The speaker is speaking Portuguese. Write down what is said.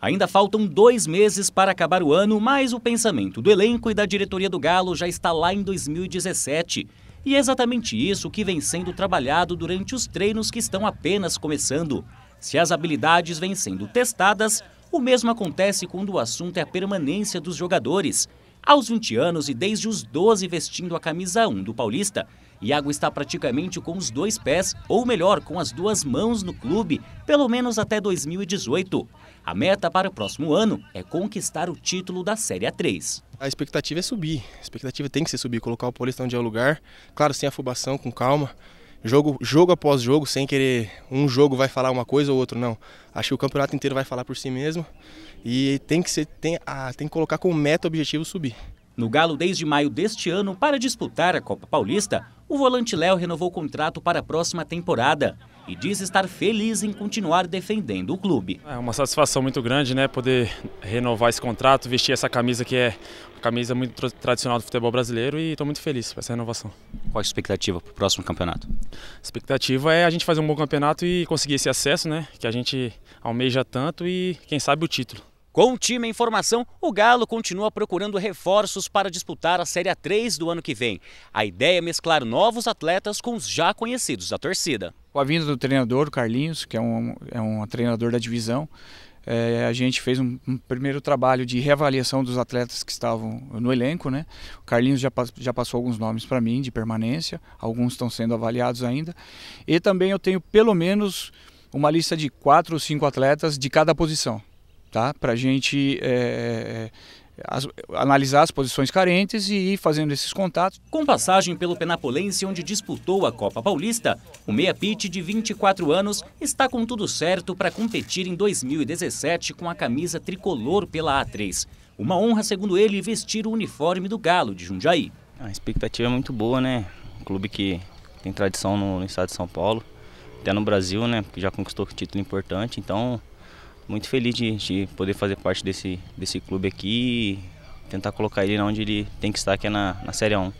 Ainda faltam dois meses para acabar o ano, mas o pensamento do elenco e da diretoria do Galo já está lá em 2017. E é exatamente isso que vem sendo trabalhado durante os treinos que estão apenas começando. Se as habilidades vêm sendo testadas, o mesmo acontece quando o assunto é a permanência dos jogadores. Aos 20 anos e desde os 12 vestindo a camisa 1 do Paulista, Iago está praticamente com os dois pés, ou melhor, com as duas mãos no clube, pelo menos até 2018. A meta para o próximo ano é conquistar o título da Série A3. A expectativa é subir, a expectativa tem que ser subir, colocar o Paulista onde é o lugar, claro, sem afobação, com calma, jogo, jogo após jogo, sem querer um jogo vai falar uma coisa ou outro, não. Acho que o campeonato inteiro vai falar por si mesmo e tem que ser tem, ah, tem que colocar como meta objetivo subir. No Galo, desde maio deste ano, para disputar a Copa Paulista, o volante Léo renovou o contrato para a próxima temporada e diz estar feliz em continuar defendendo o clube. É uma satisfação muito grande, né, poder renovar esse contrato, vestir essa camisa que é uma camisa muito tradicional do futebol brasileiro e estou muito feliz com essa renovação. Qual a expectativa para o próximo campeonato? A expectativa é a gente fazer um bom campeonato e conseguir esse acesso, né, que a gente almeja tanto e quem sabe o título. Com o time em formação, o Galo continua procurando reforços para disputar a Série 3 do ano que vem. A ideia é mesclar novos atletas com os já conhecidos da torcida. Com a vinda do treinador, o Carlinhos, que é um, é um treinador da divisão, é, a gente fez um, um, primeiro trabalho de reavaliação dos atletas que estavam no elenco. Né? O Carlinhos já, já passou alguns nomes para mim de permanência, alguns estão sendo avaliados ainda. E também eu tenho pelo menos uma lista de quatro ou cinco atletas de cada posição tá? para a gente é, as, analisar as posições carentes e ir fazendo esses contatos. Com passagem pelo Penapolense, onde disputou a Copa Paulista, o meia pit de 24 anos, está com tudo certo para competir em 2017 com a camisa tricolor pela A3. Uma honra, segundo ele, vestir o uniforme do Galo de Jundiaí. A expectativa é muito boa, né? Um clube que tem tradição no, no estado de São Paulo, até no Brasil, né? Que já conquistou um título importante, então muito feliz de, de, poder fazer parte desse, desse clube aqui e tentar colocar ele onde ele tem que estar, que é na, na Série 1.